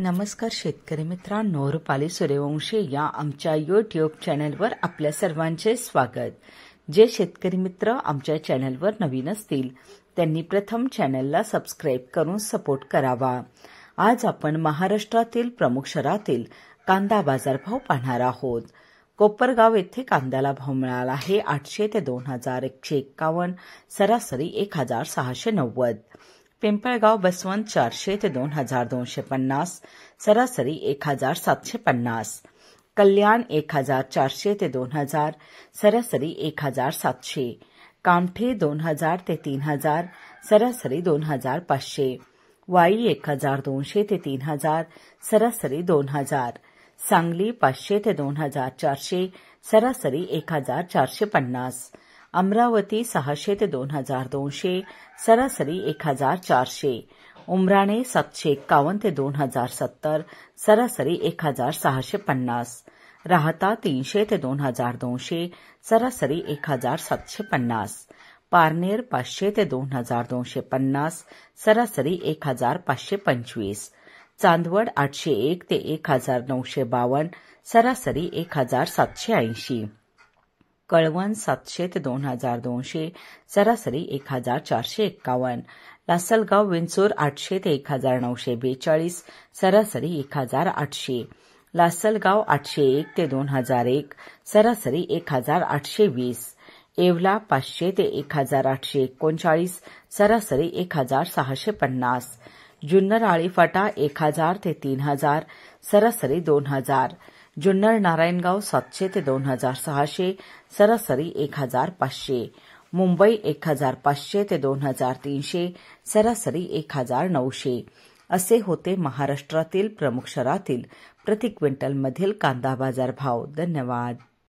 नमस्कार शेतकरी मित्रांनो रुपाली सूर्यवंशी या आमच्या यूट्यूब चॅनलवर आपल्या सर्वांचे स्वागत जे शेतकरी मित्र आमच्या चॅनलवर नवीन असतील त्यांनी प्रथम चॅनलला सबस्क्राईब करून सपोर्ट करावा आज आपण महाराष्ट्रातील प्रमुख शहरातील कांदा बाजारभाव पाहणार आहोत कोपरगाव येथे कांद्याला भाव मिळाला आहे आठशे ते दोन हजार एकशे एक्कावन्न सरासरी एक हजार सहाशे नव्वद पिंपलगाव बसवंत चारशे ते दोन हजार दोनशे पन्नास सरासरी एक हजार सातशे पन्नास कल्याण एक हजार चारशे ते दोन हजार सरासरी एक हजार सातशे कामठे दोन हजार ते तीन हजार सरासरी दोन हजार पाचशे वाई एक हजार दोनशे ते तीन हजार सरासरी दोन हजार सांगली पाचशे ते दोन हजार चारशे सरासरी एक हजार चारशे पन्नास अमरावती सहाशे ते दोन हजार दोनशे सरासरी एक हजार चारशे उमराणे सातशे एक्कावन्न ते दोन हजार सत्तर सरासरी एक हजार सहाशे पन्नास राहता तीनशे ते दोन हजार दोनशे सरासरी एक हजार सातशे पन्नास पारनेर पाचशे ते दोन हजार दोनशे पन्नास सरासरी एक हजार पाचशे पंचवीस चांदवड आठशे एक ते एक हजार नऊशे बावन्न सरासरी एक हजार सातशे ऐंशी कळवण सातशे ते दोन हजार दोनशे सरासरी एक हजार चारशे एक्कावन्न लासलगाव विंचूर आठशे ते एक हजार नऊशे बेचाळीस सरासरी एक हजार आठशे लासलगाव आठशे एक ते दोन हजार एक सरासरी एक हजार आठशे वीस येवला पाचशे ते एक हजार आठशे एकोणचाळीस सरासरी एक हजार सहाशे पन्नास जुन्नर आळीफाटा एक हजार ते तीन हजार सरासरी दोन हजार जुन्नर नारायणगाव सातशे ते दोन हजार सहाशे सरासरी एक हजार पाचशे मुंबई एक हजार पाचशे ते दोन हजार तीनशे सरासरी एक हजार नऊशे असे होते महाराष्ट्रातील प्रमुख शहरातील प्रति क्विंटलमधील कांदा बाजार भाव धन्यवाद